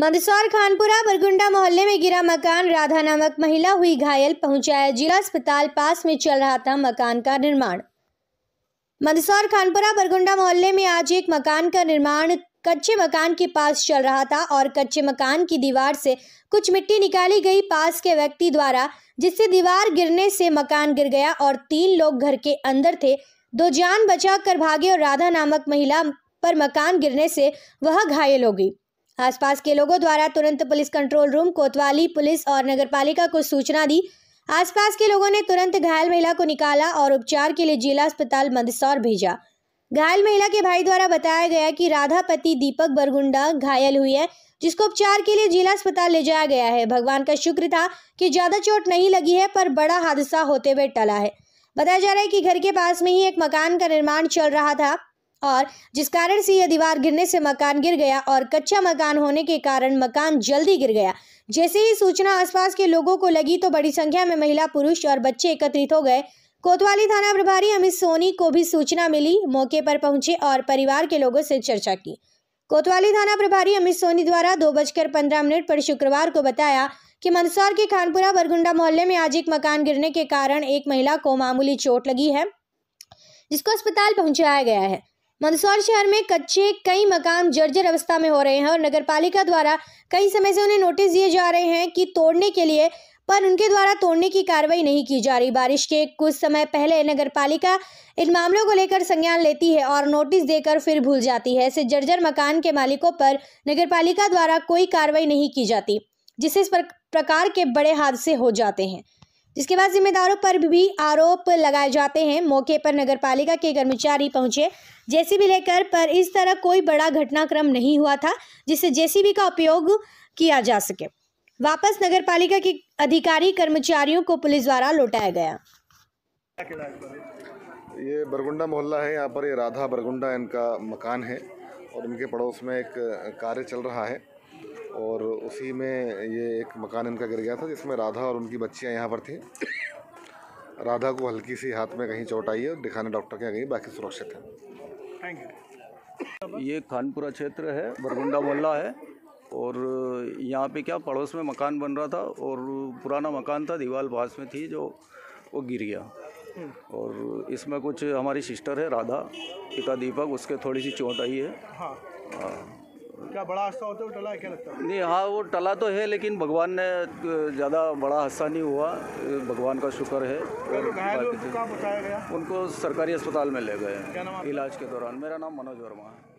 मंदसौर खानपुरा बरगुंडा मोहल्ले में गिरा मकान राधा नामक महिला हुई घायल पहुंचाया जिला अस्पताल पास में चल रहा था मकान का निर्माण मंदसौर खानपुरा बरगुंडा मोहल्ले में आज एक मकान का निर्माण कच्चे मकान के पास चल रहा था और कच्चे मकान की दीवार से कुछ मिट्टी निकाली गई पास के व्यक्ति द्वारा जिससे दीवार गिरने से मकान गिर गया और तीन लोग घर के अंदर थे दो जान बचा कर भागे और राधा नामक महिला पर मकान गिरने से वह घायल हो गई आसपास के लोगों द्वारा तुरंत पुलिस कंट्रोल रूम कोतवाली पुलिस और नगर पालिका को सूचना दी आसपास के लोगों ने तुरंत घायल महिला को निकाला और उपचार के लिए जिला अस्पताल मंदसौर भेजा घायल महिला के भाई द्वारा बताया गया कि राधापति दीपक बरगुंडा घायल हुई है जिसको उपचार के लिए जिला अस्पताल ले जाया गया है भगवान का शुक्र था कि ज्यादा चोट नहीं लगी है पर बड़ा हादसा होते हुए टला है बताया जा रहा है कि घर के पास में ही एक मकान का निर्माण चल रहा था और जिस कारण से यह दीवार गिरने से मकान गिर गया और कच्चा मकान होने के कारण मकान जल्दी गिर गया जैसे ही सूचना आसपास के लोगों को लगी तो बड़ी संख्या में महिला पुरुष और बच्चे एकत्रित हो गए कोतवाली थाना प्रभारी अमित सोनी को भी सूचना मिली मौके पर पहुंचे और परिवार के लोगों से चर्चा की कोतवाली थाना प्रभारी अमित सोनी द्वारा दो बजकर पंद्रह मिनट पर शुक्रवार को बताया कि मंदसौर के खानपुरा बरगुंडा मोहल्ले में आज एक मकान गिरने के कारण एक महिला को मामूली चोट लगी है जिसको अस्पताल पहुंचाया गया है मंदसौर शहर में कच्चे कई मकान जर्जर अवस्था में हो रहे हैं और नगर पालिका द्वारा कई समय से उन्हें नोटिस दिए जा रहे हैं कि तोड़ने के लिए पर उनके द्वारा तोड़ने की कार्रवाई नहीं की जा रही बारिश के कुछ समय पहले नगर पालिका इन मामलों को लेकर संज्ञान लेती है और नोटिस देकर फिर भूल जाती है ऐसे जर्जर मकान के मालिकों पर पालिका द्वारा कोई कार्रवाई नहीं की जाती जिससे इस प्रकार के बड़े हादसे हो जाते हैं जिसके बाद जिम्मेदारों पर भी आरोप लगाए जाते हैं मौके पर नगरपालिका के कर्मचारी पहुंचे जेसीबी लेकर पर इस तरह कोई बड़ा घटनाक्रम नहीं हुआ था जिससे जेसीबी का उपयोग किया जा सके वापस नगर पालिका के अधिकारी कर्मचारियों को पुलिस द्वारा लौटाया गया ये बरगुंडा मोहल्ला है यहाँ पर ये राधा बरगुंडा इनका मकान है और इनके पड़ोस में एक कार्य चल रहा है और उसी में ये एक मकान इनका गिर गया था जिसमें राधा और उनकी बच्चियाँ यहाँ पर थी राधा को हल्की सी हाथ में कहीं चोट आई है दिखाने डॉक्टर के यहाँ गई बाकी सुरक्षित है थैंक यू ये खानपुरा क्षेत्र है बरगुंडा मोहल्ला है और यहाँ पे क्या पड़ोस में मकान बन रहा था और पुराना मकान था दीवार पास में थी जो वो गिर गया और इसमें कुछ हमारी सिस्टर है राधा पिता दीपक उसके थोड़ी सी चोट आई है हाँ, हाँ। क्या बड़ा हादसा होता है वो टला क्या लगता है नहीं हाँ वो टला तो है लेकिन भगवान ने ज़्यादा बड़ा हादसा नहीं हुआ भगवान का शुक्र है उनको सरकारी अस्पताल में ले गए इलाज के दौरान मेरा नाम मनोज वर्मा है